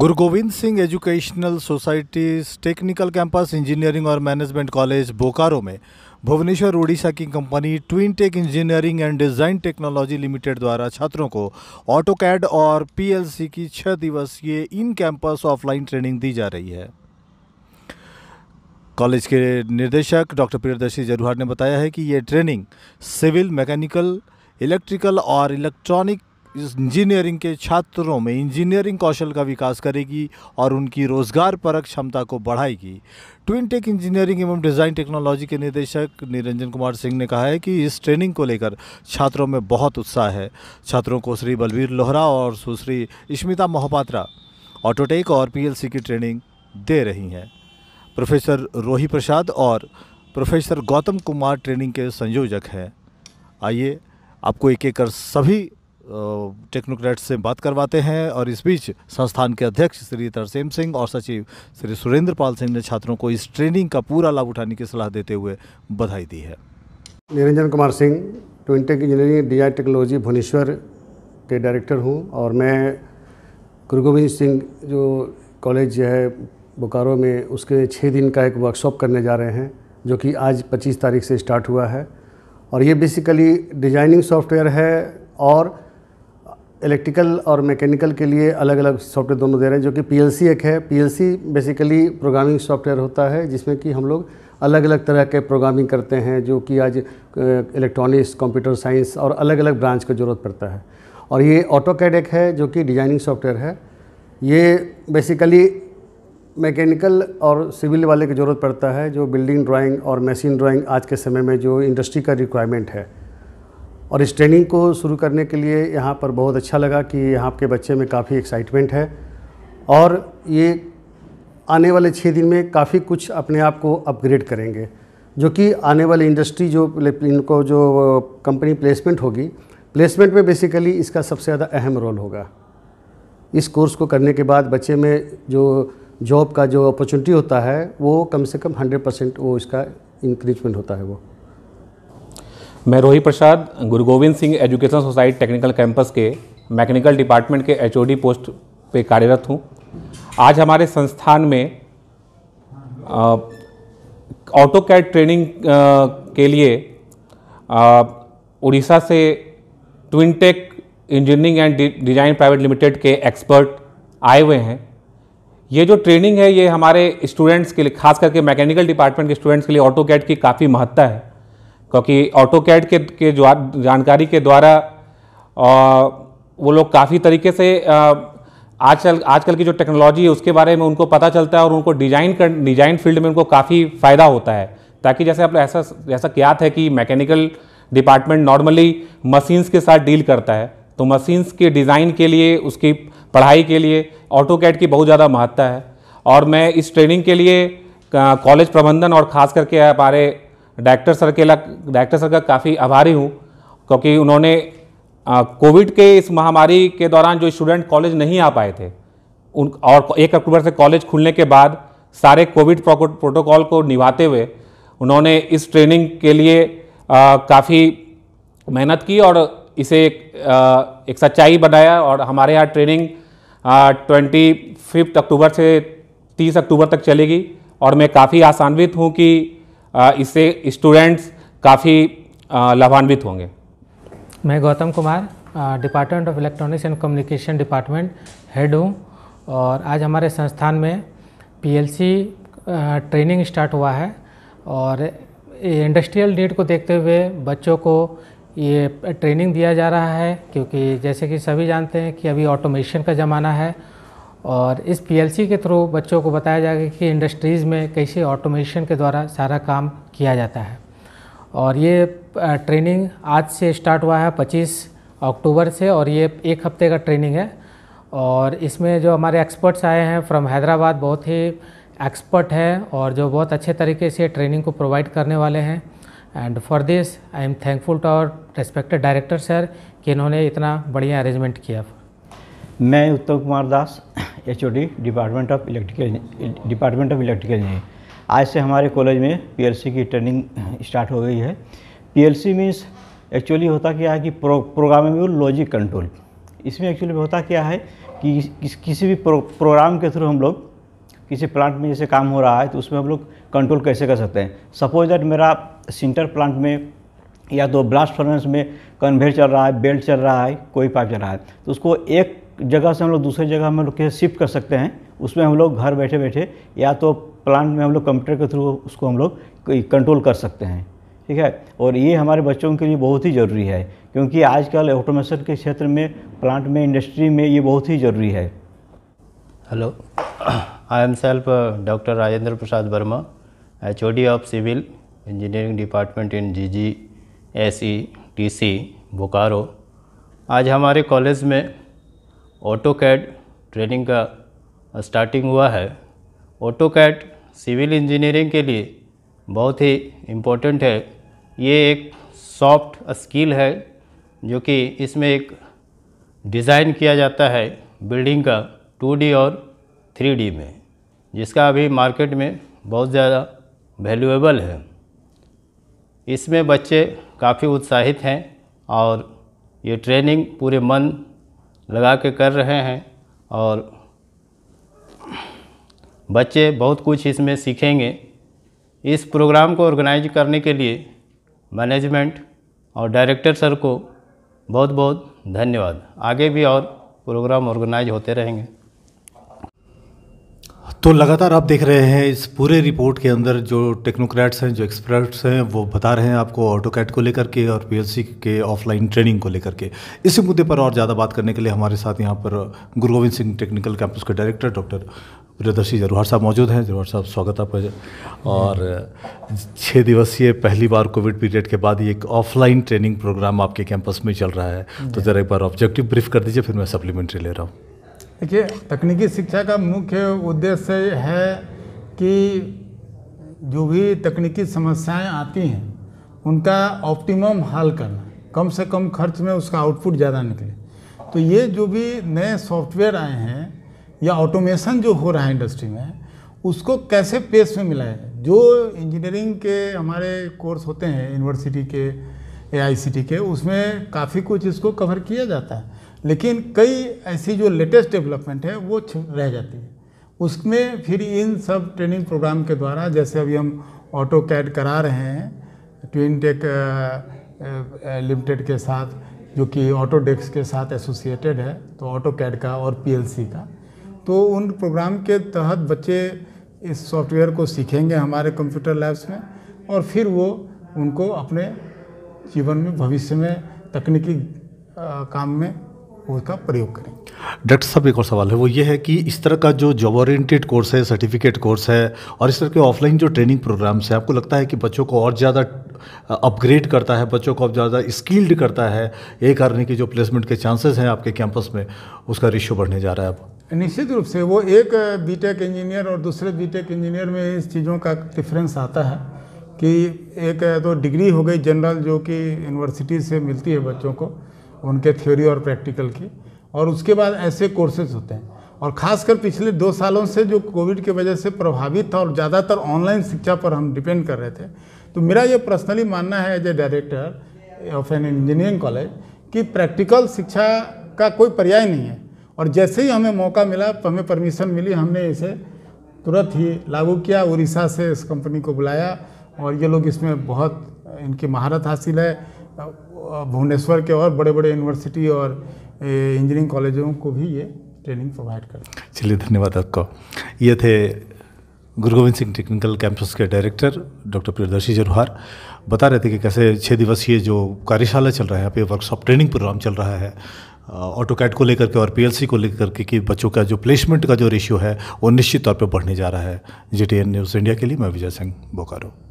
गुरु Gobind Singh educational societies technical campus engineering और management college Bokaro में भुवनेश्वर उड़ीसा की company Twin Tech engineering and design technology limited द्वारा छात्रों को ऑटो कैड और पीएलसी की छः दिवसीय इन कैंपस ऑफलाइन ट्रेनिंग दी जा रही है कॉलेज के निर्देशक डॉक्टर प्रियदर्शी जरूहार ने बताया है कि ये ट्रेनिंग सिविल मैकेनिकल इलेक्ट्रिकल और इलेक्ट्रॉनिक इंजीनियरिंग के छात्रों में इंजीनियरिंग कौशल का विकास करेगी और उनकी रोजगार परक क्षमता को बढ़ाएगी ट्विन टेक इंजीनियरिंग एवं डिज़ाइन टेक्नोलॉजी के निदेशक निरंजन कुमार सिंह ने कहा है कि इस ट्रेनिंग को लेकर छात्रों में बहुत उत्साह है छात्रों को श्री बलवीर लोहरा और सुश्री स्मिता मोहपात्रा ऑटोटेक और पी की ट्रेनिंग दे रही हैं प्रोफेसर रोही प्रसाद और प्रोफेसर गौतम कुमार ट्रेनिंग के संयोजक हैं आइए आपको एक एक कर सभी टेक्नोक्रेट्स से बात करवाते हैं और इस बीच संस्थान के अध्यक्ष श्री तरसेम सिंह और सचिव श्री सुरेंद्र पाल सिंह ने छात्रों को इस ट्रेनिंग का पूरा लाभ उठाने की सलाह देते हुए बधाई दी है निरंजन कुमार सिंह ट्विंटेक इंजीनियरिंग डी टेक्नोलॉजी भुवनेश्वर के डायरेक्टर हूँ और मैं गुरु गोविंद सिंह जो कॉलेज है बोकारो में उसके छः दिन का एक वर्कशॉप करने जा रहे हैं जो कि आज 25 तारीख से स्टार्ट हुआ है और ये बेसिकली डिजाइनिंग सॉफ्टवेयर है और इलेक्ट्रिकल और मैकेनिकल के लिए अलग अलग सॉफ्टवेयर दोनों दे रहे हैं जो कि पीएलसी एक है पीएलसी बेसिकली प्रोग्रामिंग सॉफ्टवेयर होता है जिसमें कि हम लोग अलग अलग तरह के प्रोग्रामिंग करते हैं जो कि आज इलेक्ट्रॉनिक्स कंप्यूटर साइंस और अलग अलग ब्रांच को ज़रूरत पड़ता है और ये ऑटो कैडेक है जो कि डिजाइनिंग सॉफ्टवेयर है ये बेसिकली मैकेनिकल और सिविल वाले की ज़रूरत पड़ता है जो बिल्डिंग ड्राइंग और मशीन ड्राइंग आज के समय में जो इंडस्ट्री का रिक्वायरमेंट है और इस ट्रेनिंग को शुरू करने के लिए यहाँ पर बहुत अच्छा लगा कि यहाँ के बच्चे में काफ़ी एक्साइटमेंट है और ये आने वाले छः दिन में काफ़ी कुछ अपने आप को अपग्रेड करेंगे जो कि आने वाली इंडस्ट्री जो इनको जो कंपनी प्लेसमेंट होगी प्लेसमेंट में बेसिकली इसका सबसे ज़्यादा अहम रोल होगा इस कोर्स को करने के बाद बच्चे में जो जॉब का जो अपॉर्चुनिटी होता है वो कम से कम 100 परसेंट वो इसका इंक्रीजमेंट होता है वो मैं Rohi Prasad Guru Gobind Singh education society technical campus के मैकेनिकल डिपार्टमेंट के एच पोस्ट पे कार्यरत हूँ आज हमारे संस्थान में ऑटो कैड ट्रेनिंग के लिए उड़ीसा से Twintech engineering and design private limited के एक्सपर्ट आए हुए हैं ये जो ट्रेनिंग है ये हमारे स्टूडेंट्स के लिए खास करके मैकेनिकल डिपार्टमेंट के स्टूडेंट्स के लिए ऑटो कैड की काफ़ी महत्ता है क्योंकि ऑटो कैड के, के जानकारी के द्वारा वो लोग काफ़ी तरीके से आजकल आजकल की जो टेक्नोलॉजी है उसके बारे में उनको पता चलता है और उनको डिजाइन कर डिजाइन फील्ड में उनको काफ़ी फ़ायदा होता है ताकि जैसे आप ऐसा जैसा क्या है कि मैकेनिकल डिपार्टमेंट नॉर्मली मशीन्स के साथ डील करता है तो मशीन्स के डिज़ाइन के लिए उसकी पढ़ाई के लिए ऑटो कैड की बहुत ज़्यादा महत्ता है और मैं इस ट्रेनिंग के लिए कॉलेज प्रबंधन और ख़ास करके हमारे डायरेक्टर सर के डायरेक्टर सर का काफ़ी आभारी हूँ क्योंकि उन्होंने कोविड के इस महामारी के दौरान जो स्टूडेंट कॉलेज नहीं आ पाए थे उन और एक अक्टूबर से कॉलेज खुलने के बाद सारे कोविड प्रोटोकॉल को निभाते हुए उन्होंने इस ट्रेनिंग के लिए काफ़ी मेहनत की और इसे एक, आ, एक सच्चाई बनाया और हमारे यहाँ ट्रेनिंग ट्वेंटी फिफ्थ अक्टूबर से तीस अक्टूबर तक चलेगी और मैं काफ़ी आसान्वित हूँ कि इससे स्टूडेंट्स काफ़ी लाभान्वित होंगे मैं Gautam Kumar department of electronics and communication department head हूँ और आज हमारे संस्थान में पीएलसी ट्रेनिंग स्टार्ट हुआ है और इंडस्ट्रियल नीड को देखते हुए बच्चों को ये ट्रेनिंग दिया जा रहा है क्योंकि जैसे कि सभी जानते हैं कि अभी ऑटोमेशन का ज़माना है और इस पीएलसी के थ्रू बच्चों को बताया जाएगा कि इंडस्ट्रीज़ में कैसे ऑटोमेशन के द्वारा सारा काम किया जाता है और ये ट्रेनिंग आज से स्टार्ट हुआ है 25 अक्टूबर से और ये एक हफ्ते का ट्रेनिंग है और इसमें जो हमारे एक्सपर्ट्स आए हैं फ्रॉम हैदराबाद बहुत ही एक्सपर्ट हैं और जो बहुत अच्छे तरीके से ट्रेनिंग को प्रोवाइड करने वाले हैं and for this I am thankful to our respected director sir कि इन्होंने इतना बढ़िया अरेंजमेंट किया मैं Uttam Kumar Das H department of electrical department of electrical engineering आज से हमारे कॉलेज में पीएलसी की ट्रेनिंग स्टार्ट हो गई है पीएलसी मींस एक्चुअली होता क्या है कि प्रो प्रोग्रामेबल लॉजिक कंट्रोल इसमें एक्चुअली होता क्या है कि किस, किसी भी प्रो, प्रोग्राम के थ्रू हम लोग किसी प्लांट में जैसे काम हो रहा है तो उसमें हम लोग कंट्रोल कैसे कर सकते हैं सपोज दैट मेरा सिंटर प्लांट में या तो ब्लास्ट फर्नेस में कन्वेयर चल रहा है बेल्ट चल रहा है कोई पाइप चल रहा है तो उसको एक जगह से हम लोग दूसरी जगह हम लोग शिफ्ट कर सकते हैं उसमें हम लोग घर बैठे बैठे या तो प्लांट में हम लोग कंप्यूटर के थ्रू उसको हम लोग कंट्रोल कर सकते हैं ठीक है और ये हमारे बच्चों के लिए बहुत ही ज़रूरी है क्योंकि आजकल ऑटोमेशन के क्षेत्र में प्लांट में इंडस्ट्री में ये बहुत ही ज़रूरी है hello I am self doctor Rajendra Prasad Verma H O D of civil engineering department in G G S E T C Bokaro आज हमारे कॉलेज में ऑटो कैड ट्रेनिंग का स्टार्टिंग हुआ है ऑटो कैड सिविल इंजीनियरिंग के लिए बहुत ही इम्पोर्टेंट है ये एक सॉफ्ट स्किल है जो कि इसमें एक डिज़ाइन किया जाता है बिल्डिंग का 2D और 3D में जिसका अभी मार्केट में बहुत ज़्यादा वैल्यूएबल है इसमें बच्चे काफ़ी उत्साहित हैं और ये ट्रेनिंग पूरे मन लगा के कर रहे हैं और बच्चे बहुत कुछ इसमें सीखेंगे इस प्रोग्राम को ऑर्गेनाइज करने के लिए मैनेजमेंट और डायरेक्टर सर को बहुत बहुत धन्यवाद आगे भी और प्रोग्राम ऑर्गेनाइज होते रहेंगे तो लगातार आप देख रहे हैं इस पूरे रिपोर्ट के अंदर जो टेक्नोक्रेट्स हैं जो एक्सपर्ट्स हैं वो बता रहे हैं आपको ऑटो कैट को लेकर के और पी के ऑफलाइन ट्रेनिंग को लेकर के इसी मुद्दे पर और ज़्यादा बात करने के लिए हमारे साथ यहाँ पर गुरु गोविंद सिंह टेक्निकल कैंपस के डायरेक्टर डॉक्टर प्रियदर्शी जरूहर साहब मौजूद हैं जरूहर साहब स्वागत आपका और छः दिवसीय पहली बार कोविड पीरियड के बाद ये एक ऑफलाइन ट्रेनिंग प्रोग्राम आपके कैंपस में चल रहा है तो ज़रा एक बार ऑब्जेक्टिव ब्रीफ कर दीजिए फिर मैं सप्लीमेंट्री ले रहा हूँ देखिए तकनीकी शिक्षा का मुख्य उद्देश्य है कि जो भी तकनीकी समस्याएं आती हैं उनका ऑप्टिमम हल करना कम से कम खर्च में उसका आउटपुट ज़्यादा निकले तो ये जो भी नए सॉफ्टवेयर आए हैं या ऑटोमेशन जो हो रहा है इंडस्ट्री में उसको कैसे पेस में मिला है जो इंजीनियरिंग के हमारे कोर्स होते हैं यूनिवर्सिटी के ए के उसमें काफ़ी कुछ इसको कवर किया जाता है लेकिन कई ऐसी जो लेटेस्ट डेवलपमेंट है वो रह जाती है उसमें फिर इन सब ट्रेनिंग प्रोग्राम के द्वारा जैसे अभी हम ऑटो कैड करा रहे हैं ट्विन टेक लिमिटेड के साथ जो कि ऑटो डेक्स के साथ एसोसिएटेड है तो ऑटो कैड का और पीएलसी का तो उन प्रोग्राम के तहत बच्चे इस सॉफ्टवेयर को सीखेंगे हमारे कंप्यूटर लैब्स में और फिर वो उनको अपने जीवन में भविष्य में तकनीकी काम में उसका प्रयोग करें डॉक्टर साहब एक और सवाल है वो ये है कि इस तरह का जो जॉब ओरिएंटेड कोर्स है सर्टिफिकेट कोर्स है और इस तरह के ऑफलाइन जो ट्रेनिंग प्रोग्राम्स हैं आपको लगता है कि बच्चों को और ज़्यादा अपग्रेड करता है बच्चों को और ज़्यादा स्किल्ड करता है ये करने की जो प्लेसमेंट के चांसेस हैं आपके कैंपस में उसका रेशियो बढ़ने जा रहा है अब निश्चित रूप से वो एक बी इंजीनियर और दूसरे बी इंजीनियर में इस चीज़ों का डिफरेंस आता है कि एक तो डिग्री हो गई जनरल जो कि यूनिवर्सिटी से मिलती है बच्चों को उनके थ्योरी और प्रैक्टिकल की और उसके बाद ऐसे कोर्सेज होते हैं और खासकर पिछले दो सालों से जो कोविड की वजह से प्रभावित था और ज़्यादातर ऑनलाइन शिक्षा पर हम डिपेंड कर रहे थे तो मेरा ये पर्सनली मानना है as a director of an engineering college कि प्रैक्टिकल शिक्षा का कोई पर्याय नहीं है और जैसे ही हमें मौका मिला हमें परमिशन मिली हमने इसे तुरंत ही लागू किया उड़ीसा से इस कंपनी को बुलाया और ये लोग इसमें बहुत इनकी महारत हासिल है भुवनेश्वर के और बड़े बड़े यूनिवर्सिटी और इंजीनियरिंग कॉलेजों को भी ये ट्रेनिंग प्रोवाइड कर चलिए धन्यवाद आपका ये थे गुरु गोविंद सिंह टेक्निकल कैंपस के डायरेक्टर डॉक्टर प्रियदर्शी जरूहार बता रहे थे कि कैसे छः दिवसीय जो कार्यशाला चल रहा है यहाँ पे वर्कशॉप ट्रेनिंग प्रोग्राम चल रहा है ऑटो कैट को लेकर के और पीएलसी को लेकर के कि बच्चों का जो प्लेसमेंट का जो रेशियो है वो निश्चित तौर पर बढ़ने जा रहा है जे न्यूज़ इंडिया के लिए मैं विजय सिंह बोकारो